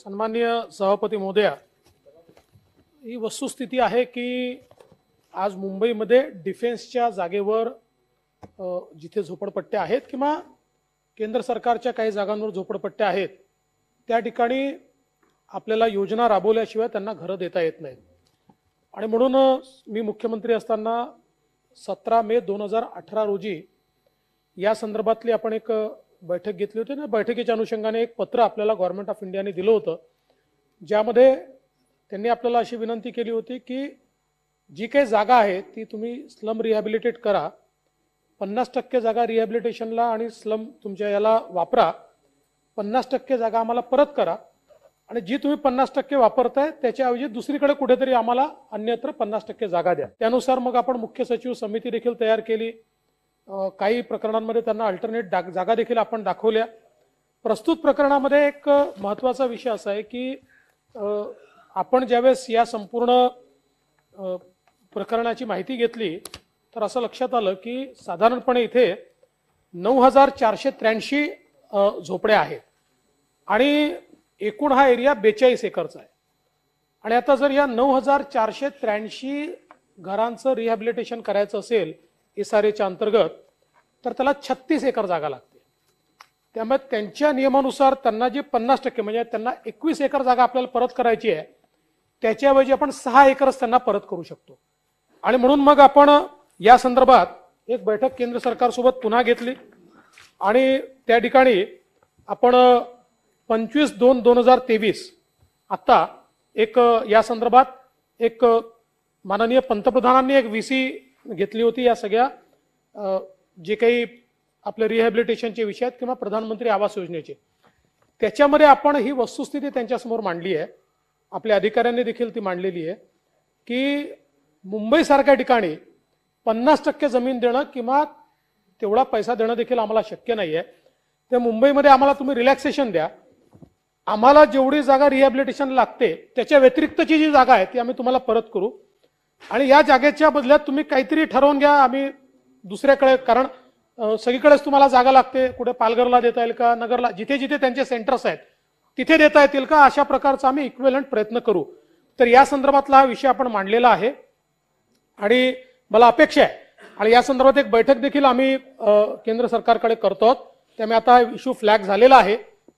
सन्मान्य सभापती मोदया ही वस्तुस्थिती आहे की आज मुंबईमध्ये डिफेन्सच्या जागेवर जिथे झोपडपट्ट्या आहेत किंवा केंद्र सरकारच्या काही जागांवर झोपडपट्ट्या आहेत त्या ठिकाणी आपल्याला योजना राबवल्याशिवाय त्यांना घरं देता येत नाही आणि म्हणून मी मुख्यमंत्री असताना सतरा मे दोन हजार अठरा रोजी या संदर्भातली आपण एक बैठक घेतली होती आणि बैठकीच्या अनुषंगाने एक पत्र आपल्याला गव्हर्नमेंट ऑफ इंडियाने दिलं होतं ज्यामध्ये त्यांनी आपल्याला अशी विनंती केली होती की जी काही जागा आहे ती तुम्ही स्लम रिहॅबिलिटेट करा पन्नास टक्के जागा रिहॅबिलिटेशनला आणि स्लम तुमच्या याला वापरा पन्नास टक्के जागा आम्हाला परत करा आणि जी तुम्ही पन्नास टक्के वापरताय त्याच्याऐवजी दुसरीकडे कुठेतरी आम्हाला अन्यत्र पन्नास टक्के जागा द्या त्यानुसार मग आपण मुख्य सचिव समिती देखील तयार केली काही प्रकरणांमध्ये त्यांना अल्टरनेट जागा देखील आपण दाखवल्या प्रस्तुत प्रकरणामध्ये एक महत्त्वाचा विषय असा आहे की आपण ज्यावेळेस या संपूर्ण प्रकरणाची माहिती घेतली तर असं लक्षात आलं की साधारणपणे इथे नऊ हजार चारशे त्र्याऐंशी झोपड्या आहेत आणि एकूण हा एरिया बेचाळीस एकरचा आहे आणि आता जर या नऊ हजार चारशे त्र्याऐंशी घरांचं रिहॅबिलिटेशन करायचं असेल इसारेच्या अंतर्गत तर त्याला छत्तीस एकर जागा लागते त्यामुळे त्यांच्या नियमानुसार त्यांना जे पन्नास टक्के म्हणजे त्यांना एकवीस एकर जागा आपल्याला परत करायची आहे त्याच्याऐवजी आपण सहा एकरच त्यांना परत करू शकतो आणि म्हणून मग आपण या संदर्भात एक बैठक केंद्र सरकारसोबत पुन्हा घेतली आणि त्या ठिकाणी आपण पंचवीस दोन दोन हजार तेवीस आत्ता एक या संदर्भात एक माननीय पंतप्रधानांनी एक व्ही सी घेतली होती या सगळ्या जे काही आपल्या रिहॅबिलिटेशनचे विषय आहेत किंवा प्रधानमंत्री आवास योजनेचे त्याच्यामध्ये आपण ही वस्तुस्थिती त्यांच्यासमोर मांडली आहे आपल्या अधिकाऱ्यांनी देखील ती मांडलेली आहे की मुंबईसारख्या ठिकाणी पन्नास टक्के जमीन देणं किंवा तेवढा पैसा देणं देखील आम्हाला शक्य नाही आहे त्या मुंबईमध्ये आम्हाला तुम्ही रिलॅक्सेशन द्या आम्हाला जेवढी जागा रिहॅबिलिटेशन लागते त्याच्या व्यतिरिक्तची जी जागा आहे ती आम्ही तुम्हाला परत करू आणि या जागेच्या बदल्यात तुम्ही काहीतरी ठरवून घ्या आम्ही दुसऱ्याकडे कारण सगळीकडेच तुम्हाला जागा लागते कुठे पालघरला देता येईल का नगरला जिथे जिथे त्यांचे सेंटर्स आहेत तिथे देता येतील का अशा प्रकारचा आम्ही इक्वेलंट प्रयत्न करू तर या संदर्भातला हा विषय आपण मांडलेला आहे आणि मला अपेक्षा आहे आणि या संदर्भात एक बैठक देखील आम्ही केंद्र सरकारकडे करतो त्यामुळे आता इश्यू फ्लॅग झालेला आहे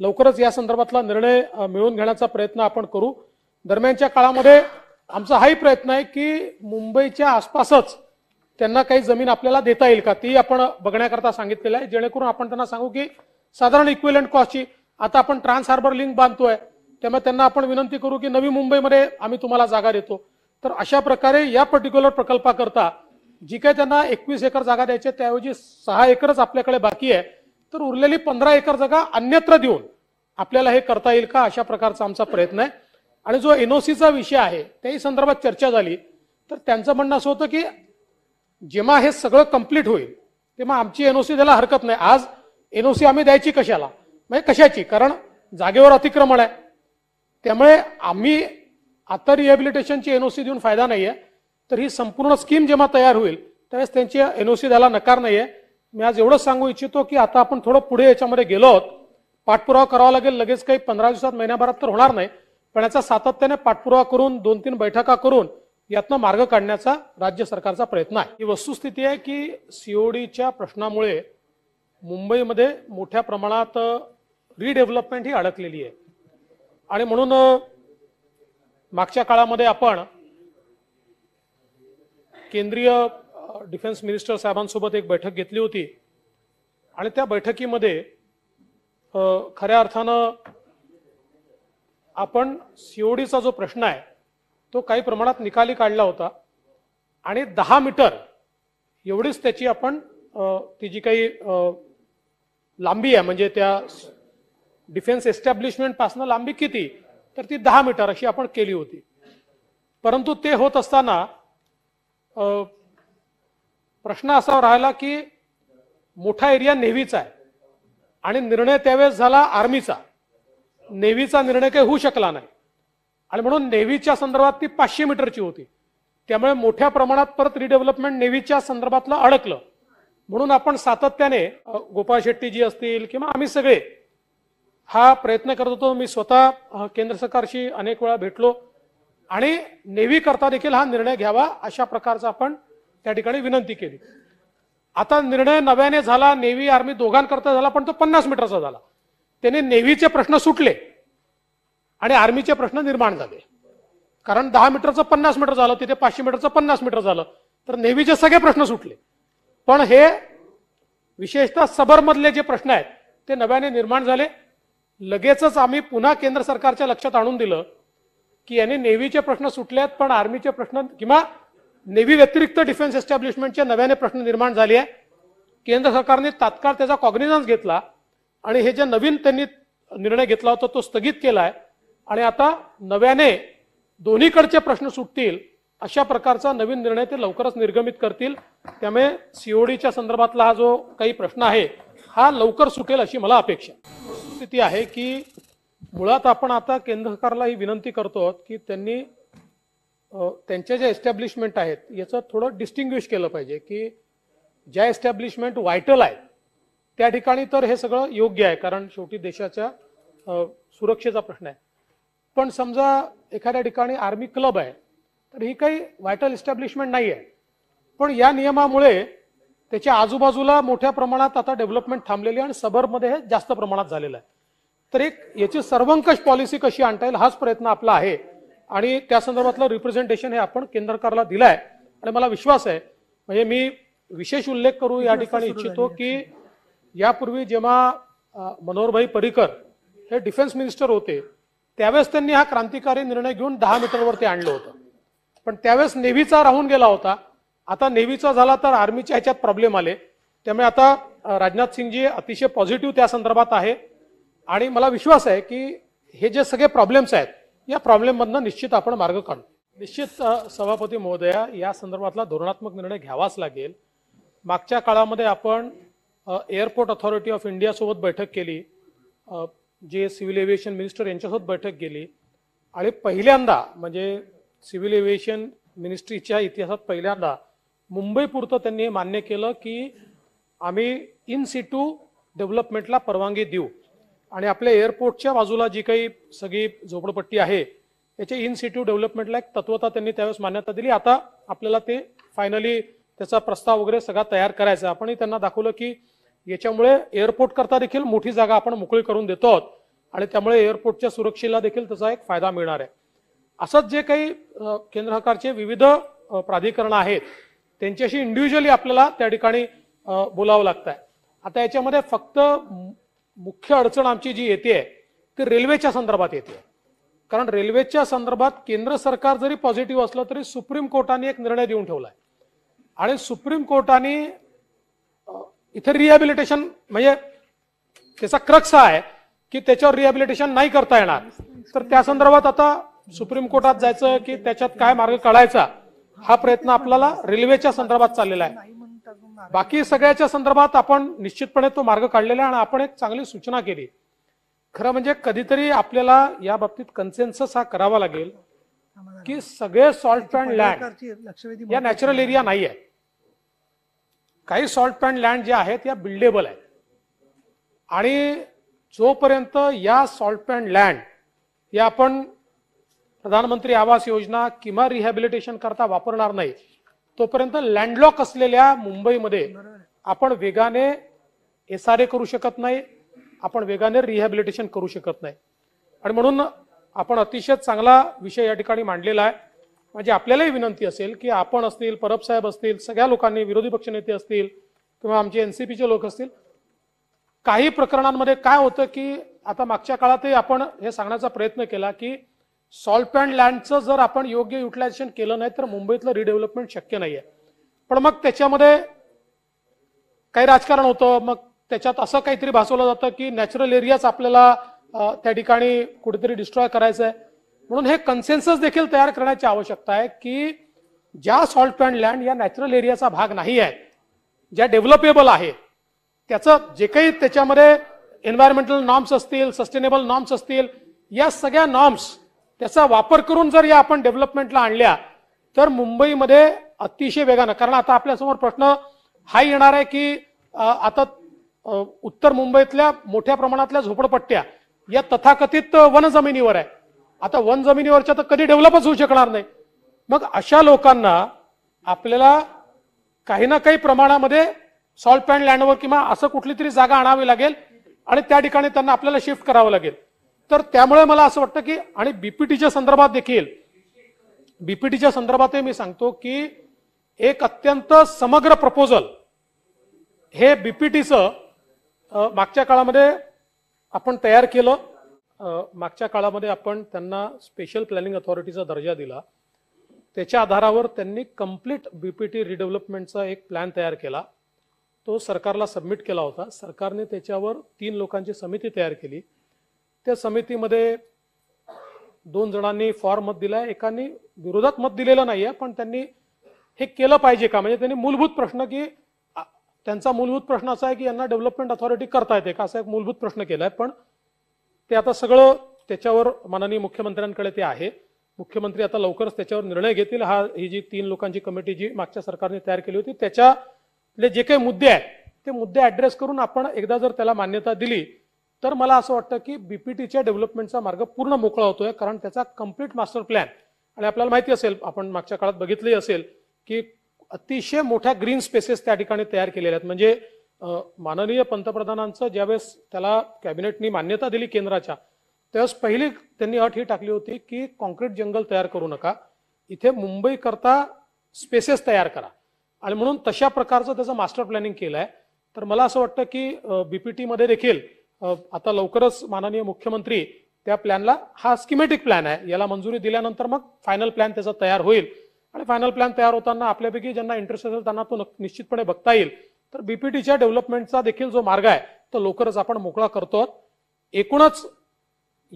लवकरच या संदर्भातला निर्णय मिळवून घेण्याचा प्रयत्न आपण करू दरम्यानच्या काळामध्ये आमचा हाही प्रयत्न आहे की मुंबईच्या आसपासच त्यांना काही जमीन आपल्याला देता येईल का ती आपण बघण्याकरता सांगितलेलं आहे जेणेकरून आपण त्यांना सांगू की साधारण इक्विलंट कॉस्टची आता आपण ट्रान्स हार्बर लिंक बांधतोय त्यामुळे त्यांना आपण विनंती करू की नवी मुंबईमध्ये आम्ही तुम्हाला जागा देतो तर अशा प्रकारे या पर्टिक्युलर प्रकल्पाकरता जी काही त्यांना एकवीस एकर जागा द्यायची त्याऐवजी सहा एकरच आपल्याकडे बाकी आहे तर उरलेली पंधरा एकर जागा अन्यत्र देऊन आपल्याला हे करता येईल का अशा प्रकारचा आमचा प्रयत्न आहे आणि जो एन ओ सीचा विषय आहे त्याही संदर्भात चर्चा झाली तर त्यांचं म्हणणं असं होतं की जेव्हा हे सगळं कम्प्लीट होईल तेव्हा आमची एन ओ सी द्यायला हरकत नाही आज एन ओ सी आम्ही द्यायची कशाला म्हणजे कशाची कारण जागेवर अतिक्रमण आहे त्यामुळे आम्ही आता रिहॅबिलिटेशनची एन ओ सी देऊन फायदा नाही आहे तर ही संपूर्ण स्कीम जेव्हा तयार होईल त्यावेळेस त्यांची एन ओ सी द्यायला नकार नाही आहे मी आज एवढंच सांगू इच्छितो की आता आपण थोडं पुढे याच्यामध्ये गेलो आहोत पाठपुरावा करावा लागेल लगेच काही पंधरा दिवसात महिन्याभरात तर होणार नाही पण याचा सातत्याने पाठपुरावा करून दोन तीन बैठका करून यातनं मार्ग काढण्याचा राज्य सरकारचा प्रयत्न आहे ही वस्तुस्थिती आहे की सीओडीच्या प्रश्नामुळे मुंबईमध्ये मोठ्या प्रमाणात रिडेव्हलपमेंट ही अडकलेली आहे आणि म्हणून मागच्या काळामध्ये आपण केंद्रीय डिफेन्स मिनिस्टर साहेबांसोबत एक बैठक घेतली होती आणि त्या बैठकीमध्ये खऱ्या अर्थानं आपण सीओडीचा जो प्रश्न आहे तो काही प्रमाणात निकाली काढला होता आणि दहा मीटर एवढीच त्याची आपण ती जी काही लांबी आहे म्हणजे त्या डिफेन्स एस्टॅब्लिशमेंटपासनं लांबी किती तर ती दहा मीटर अशी आपण केली होती परंतु ते होत असताना प्रश्न असा राहिला की मोठा एरिया नेव्हीचा आहे आणि निर्णय त्यावेळेस झाला आर्मीचा नेव्हीचा निर्णय काही होऊ शकला नाही आणि म्हणून नेव्हीच्या संदर्भात ती पाचशे मीटरची होती त्यामुळे मोठ्या प्रमाणात परत रिडेव्हलपमेंट नेव्हीच्या संदर्भातलं अडकलं म्हणून आपण सातत्याने गोपाळ शेट्टीजी असतील किंवा आम्ही सगळे हा प्रयत्न करत होतो मी स्वतः केंद्र सरकारशी अनेक वेळा भेटलो आणि नेव्ही करता देखील हा निर्णय घ्यावा अशा प्रकारचा आपण त्या ठिकाणी विनंती केली आता निर्णय नव्याने झाला नेव्ही आर्मी दोघांकरता झाला पण तो पन्नास मीटरचा झाला त्याने नेव्हीचे प्रश्न सुटले आणि आर्मीचे प्रश्न निर्माण झाले कारण दहा मीटरचं पन्नास मीटर झालं तिथे पाचशे मीटरचं पन्नास मीटर झालं तर नेव्हीचे सगळे प्रश्न सुटले पण हे विशेषतः सबरमधले जे प्रश्न आहेत ते नव्याने निर्माण झाले लगेचच आम्ही पुन्हा केंद्र सरकारच्या लक्षात आणून दिलं की याने नेव्हीचे प्रश्न सुटले आहेत पण आर्मीचे प्रश्न किंवा नेव्ही व्यतिरिक्त डिफेन्स एस्टॅब्लिशमेंटचे नव्याने प्रश्न निर्माण झाले आहे केंद्र सरकारने तात्काळ त्याचा कॉग्निझन्स घेतला आणि हे जे नवीन त्यांनी निर्णय घेतला होता तो स्थगित केला आहे आणि आता नव्याने दोन्हीकडचे प्रश्न सुटतील अशा प्रकारचा नवीन निर्णय ते लवकरच निर्गमित करतील त्यामुळे सीओडीच्या संदर्भातला हा जो काही प्रश्न आहे हा लवकर सुटेल अशी मला अपेक्षा स्थिती आहे की मुळात आपण आता केंद्र सरकारला ही विनंती करतो की त्यांनी त्यांचे ज्या एस्टॅब्लिशमेंट आहेत याचं थोडं डिस्टिंग्विश केलं पाहिजे की ज्या एस्टॅब्लिशमेंट व्हायटल आहेत त्या ठिकाणी तर हे सगळं योग्य आहे कारण शेवटी देशाच्या सुरक्षेचा प्रश्न आहे पण समजा एखाद्या ठिकाणी आर्मी क्लब आहे तर ही काही व्हायटल इस्टॅब्लिशमेंट नाही आहे पण या नियमामुळे त्याच्या आजूबाजूला मोठ्या प्रमाणात आता डेव्हलपमेंट थांबलेली आणि सबरमध्ये हे जास्त प्रमाणात झालेलं आहे तर एक याची सर्वंकष पॉलिसी कशी आणता येईल हाच प्रयत्न आपला आहे आणि त्या संदर्भातलं रिप्रेझेंटेशन हे आपण केंद्र सरकारला दिलं आहे आणि मला विश्वास आहे म्हणजे मी विशेष उल्लेख करू या ठिकाणी इच्छितो की यापूर्वी जेव्हा मनोहरभाई पर्रिकर हे डिफेन्स मिनिस्टर होते त्यावेळेस त्यांनी हा क्रांतिकारी निर्णय घेऊन दहा मीटरवरती आणलं होतं पण त्यावेळेस नेव्हीचा राहून गेला होता आता नेव्हीचा झाला तर आर्मीच्या ह्याच्यात प्रॉब्लेम आले त्यामुळे आता राजनाथ सिंगजी अतिशय पॉझिटिव्ह त्या संदर्भात आहे आणि मला विश्वास आहे की हे जे सगळे प्रॉब्लेम्स आहेत या प्रॉब्लेममधनं निश्चित आपण मार्ग काढू निश्चित सभापती महोदया या संदर्भातला धोरणात्मक निर्णय घ्यावाच लागेल मागच्या काळामध्ये आपण एअरपोर्ट अथॉरिटी ऑफ इंडियासोबत बैठक केली जे सिव्हिल एव्हिएशन मिनिस्टर यांच्यासोबत बैठक केली आणि पहिल्यांदा म्हणजे सिव्हिल एव्हिएशन मिनिस्ट्रीच्या इतिहासात पहिल्यांदा मुंबईपुरतं त्यांनी मान्य केलं की आम्ही इन सिटू डेव्हलपमेंटला परवानगी देऊ आणि आपल्या एअरपोर्टच्या बाजूला जी काही सगळी झोपडपट्टी आहे याच्या इन सिटू डेव्हलपमेंटला एक तत्वता त्यांनी त्यावेळेस मान्यता दिली आता आपल्याला ते फायनली त्याचा प्रस्ताव वगैरे सगळा तयार करायचा आपणही त्यांना दाखवलं की याच्यामुळे एअरपोर्ट करता देखील मोठी जागा आपण मोकळी करून देतो आहोत आणि त्यामुळे एअरपोर्टच्या सुरक्षेला देखील त्याचा एक फायदा मिळणार आहे असंच जे काही केंद्र सरकारचे विविध प्राधिकरण आहेत त्यांच्याशी इंडिव्हिज्युअली आपल्याला त्या ठिकाणी बोलावं लागत आहे आता याच्यामध्ये फक्त मुख्य अडचण आमची जी येते ती रेल्वेच्या संदर्भात येते कारण रेल्वेच्या संदर्भात केंद्र सरकार जरी पॉझिटिव्ह असलं तरी सुप्रीम कोर्टाने एक निर्णय देऊन ठेवला आहे आणि सुप्रीम कोर्टाने इथे रिहॅबिलिटेशन म्हणजे त्याचा क्रक्स आहे की त्याच्यावर रिहॅबिलिटेशन नाही करता येणार तर त्या संदर्भात आता सुप्रीम कोर्टात जायचं की त्याच्यात काय मार्ग काढायचा हा प्रयत्न आपल्याला रेल्वेच्या संदर्भात चाललेला आहे बाकी सगळ्याच्या संदर्भात आपण निश्चितपणे तो मार्ग काढलेला आहे आणि आपण एक चांगली सूचना केली खरं म्हणजे कधीतरी आपल्याला या बाबतीत कन्सेन्सस हा करावा लागेल की सगळे सॉल्ट अँड लँड या नॅचरल एरिया नाही आहे काही सॉल्ट पॅन्ड लँड ज्या आहेत या बिल्डेबल आहेत आणि जोपर्यंत या सॉल्ट पॅन्ड लँड या आपण प्रधानमंत्री आवास योजना किंवा रिहॅबिलिटेशन करता वापरणार नाही तोपर्यंत लँडलॉक असलेल्या मुंबईमध्ये आपण वेगाने एस आर ए करू शकत नाही आपण वेगाने रिहॅबिलिटेशन करू शकत नाही आणि म्हणून आपण अतिशय चांगला विषय या ठिकाणी मांडलेला आहे माझी आपल्यालाही विनंती असेल की आपण असतील परबसाहेब असतील सगळ्या लोकांनी विरोधी पक्षनेते असतील किंवा आमचे एन सी पीचे लोक असतील काही प्रकरणांमध्ये काय होतं की आता मागच्या काळातही आपण हे सांगण्याचा प्रयत्न केला की सॉल्ट अँड लँडचं जर आपण योग्य युटिलायझेशन केलं नाही तर मुंबईतलं रिडेव्हलपमेंट शक्य नाही आहे पण मग त्याच्यामध्ये काही राजकारण होतं मग त्याच्यात असं काहीतरी भासवलं जातं की नॅचरल एरियाच आपल्याला त्या ठिकाणी कुठेतरी डिस्ट्रॉय करायचं आहे म्हणून हे कन्सेन्सस देखील तयार करण्याची आवश्यकता आहे की ज्या सॉल्ट अँड लँड या नॅचरल एरियाचा भाग नाही आहे ज्या डेव्हलपेबल आहे त्याचं जे काही त्याच्यामध्ये एन्व्हायरमेंटल नॉर्म्स असतील सस्टेनेबल नॉर्म्स असतील या सगळ्या नॉर्म्स त्याचा वापर करून जर या आपण डेव्हलपमेंटला आणल्या तर मुंबईमध्ये अतिशय वेगानं कारण आता आपल्यासमोर प्रश्न हा येणार आहे की आता उत्तर मुंबईतल्या मोठ्या प्रमाणातल्या झोपडपट्ट्या या तथाकथित वन जमिनीवर आहे आता वन जमिनीवरच्या तर कधी डेव्हलपच होऊ शकणार नाही मग अशा लोकांना आपल्याला काही ना काही प्रमाणामध्ये सॉल्ट पॅन्ड लँडवर किंवा असं कुठली तरी जागा आणावी लागेल आणि त्या ठिकाणी त्यांना आपल्याला शिफ्ट करावं लागेल तर त्यामुळे मला असं वाटतं की आणि बीपीटीच्या संदर्भात देखील बीपीटीच्या संदर्भातही मी सांगतो की एक अत्यंत समग्र प्रपोजल हे बीपीटीचं मागच्या काळामध्ये आपण तयार केलं मागच्या काळामध्ये आपण त्यांना स्पेशल प्लॅनिंग अथॉरिटीचा दर्जा दिला त्याच्या आधारावर त्यांनी कम्प्लीट बीपीटी रिडेव्हलपमेंटचा एक प्लॅन तयार केला तो सरकारला सबमिट केला होता सरकारने त्याच्यावर तीन लोकांची समिती तयार केली त्या समितीमध्ये दोन जणांनी फॉर मत दिला आहे एकाने विरोधात मत दिलेलं नाही आहे पण त्यांनी हे केलं पाहिजे का म्हणजे त्यांनी मूलभूत प्रश्न की त्यांचा मूलभूत प्रश्न असा आहे की यांना डेव्हलपमेंट अथॉरिटी करता येते का असा एक मूलभूत प्रश्न केला आहे पण ते आता सगळं त्याच्यावर माननीय मुख्यमंत्र्यांकडे ते आहे मुख्यमंत्री आता लवकरच त्याच्यावर निर्णय घेतील हा ही जी तीन लोकांची कमिटी जी मागच्या सरकारने तयार केली होती त्याच्यातले जे काही मुद्दे आहेत ते मुद्दे ऍड्रेस करून आपण एकदा जर त्याला मान्यता दिली तर मला असं वाटतं की बीपीटीच्या डेव्हलपमेंटचा मार्ग पूर्ण मोकळा होतोय कारण त्याचा कम्प्लीट मास्टर प्लॅन आणि आपल्याला माहिती असेल आपण मागच्या काळात बघितलंही असेल की अतिशय मोठ्या ग्रीन स्पेसेस त्या ठिकाणी तयार केलेल्या आहेत म्हणजे माननीय पंतप्रधानांचं ज्यावेळेस त्याला कॅबिनेटनी मान्यता दिली केंद्राच्या त्यावेळेस पहिली त्यांनी अट ही टाकली होती की कॉन्क्रीट जंगल तयार करू नका इथे मुंबई करता स्पेसेस तयार करा आणि म्हणून तशा प्रकारचं त्याचं मास्टर प्लॅनिंग केलं आहे तर मला असं वाटतं की मध्ये देखील आता लवकरच माननीय मुख्यमंत्री त्या प्लॅनला हा स्किमॅटिक प्लॅन आहे याला मंजुरी दिल्यानंतर मग फायनल प्लॅन त्याचा तयार होईल आणि फायनल प्लॅन तयार होताना आपल्यापैकी ज्यांना इंटरेस्ट असेल त्यांना तो निश्चितपणे बघता येईल तर बीपीटीच्या डेव्हलपमेंटचा देखील जो मार्ग आहे तो लवकरच आपण मोकळा करतो एकूणच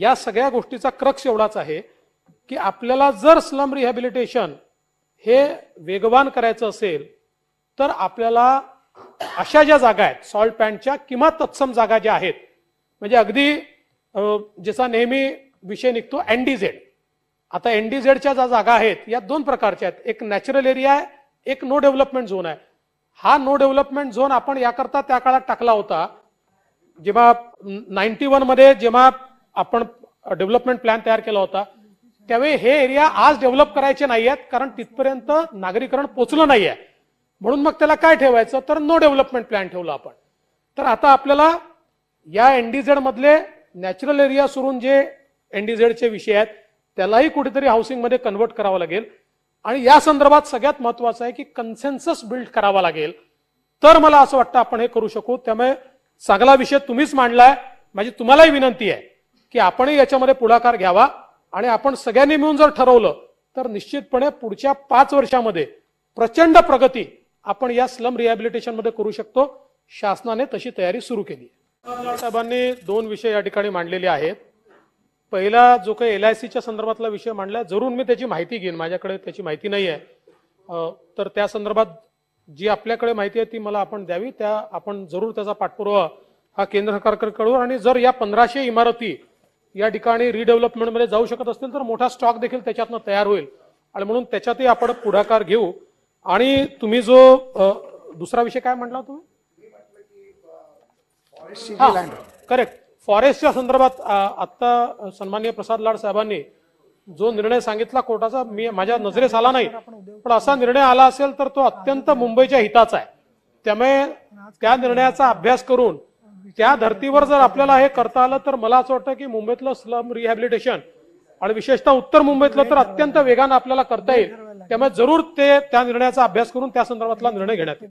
या सगळ्या गोष्टीचा क्रक्स एवढाच आहे की आपल्याला जर स्लम रिहॅबिलिटेशन हे वेगवान करायचं असेल तर आपल्याला अशा ज्या जागा आहेत सॉल्ट पॅन्टच्या किंवा तत्सम जागा ज्या आहेत म्हणजे अगदी जसा नेहमी विषय निघतो एनडीझेड आता एनडीझेडच्या ज्या जागा आहेत या दोन प्रकारच्या आहेत एक नॅचरल एरिया आहे एक नो डेव्हलपमेंट झोन आहे हा नो डेव्हलपमेंट झोन आपण याकरता त्या काळात टाकला होता जेव्हा नाईन्टी मध्ये जेव्हा आपण डेव्हलपमेंट प्लॅन तयार केला होता त्यावेळी हे एरिया आज डेव्हलप करायचे नाही आहेत कारण तिथपर्यंत नागरीकरण पोचलं नाही आहे म्हणून मग त्याला काय ठेवायचं तर नो डेव्हलपमेंट प्लॅन ठेवला आपण तर आता आपल्याला या एनडीझेड मधले नॅचरल एरिया सोडून जे एनडीझेडचे विषय आहेत त्यालाही कुठेतरी हाऊसिंगमध्ये कन्वर्ट करावं लागेल आणि या संदर्भात सगळ्यात महत्वाचं आहे की कन्सेन्सस बिल्ड करावा लागेल तर मला असं वाटतं आपण हे करू शकू त्यामुळे चांगला विषय तुम्हीच मांडलाय माझी तुम्हालाही विनंती आहे की आपणही याच्यामध्ये पुढाकार घ्यावा आणि आपण सगळ्यांनी मिळून जर ठरवलं तर निश्चितपणे पुढच्या पाच वर्षामध्ये प्रचंड प्रगती आपण या स्लम मध्ये करू शकतो शासनाने तशी तयारी सुरू केली साहेबांनी दोन विषय या ठिकाणी मांडलेले आहेत पहिला जो काही एल आय सीच्या संदर्भातला विषय मांडला जरूर मी त्याची माहिती घेईन माझ्याकडे त्याची माहिती नाही आहे तर त्या संदर्भात जी आपल्याकडे माहिती आहे ती मला आपण द्यावी त्या आपण जरूर त्याचा पाठपुरावा हा केंद्र सरकारकडे कळू आणि जर या पंधराशे इमारती या ठिकाणी रिडेव्हलपमेंटमध्ये जाऊ शकत असतील तर मोठा स्टॉक देखील त्याच्यातनं तयार होईल आणि म्हणून त्याच्यातही आपण पुढाकार घेऊ आणि तुम्ही जो दुसरा विषय काय म्हटला तुम्ही करेक्ट फॉरेस्टच्या संदर्भात आत्ता सन्मान्य प्रसाद लाड साहेबांनी जो निर्णय सांगितला कोर्टाचा मी माझ्या नजरेस आला नाही पण असा निर्णय आला असेल तर तो अत्यंत मुंबईच्या हिताचा आहे त्यामुळे त्या निर्णयाचा अभ्यास करून त्या धर्तीवर जर आपल्याला हे करता आलं तर मला असं वाटतं की मुंबईतलं स्लम रिहॅबिलिटेशन आणि विशेषतः उत्तर मुंबईतलं तर अत्यंत वेगानं आपल्याला करता येईल त्यामुळे जरूर ते त्या निर्णयाचा अभ्यास करून त्या संदर्भातला निर्णय घेण्यात येईल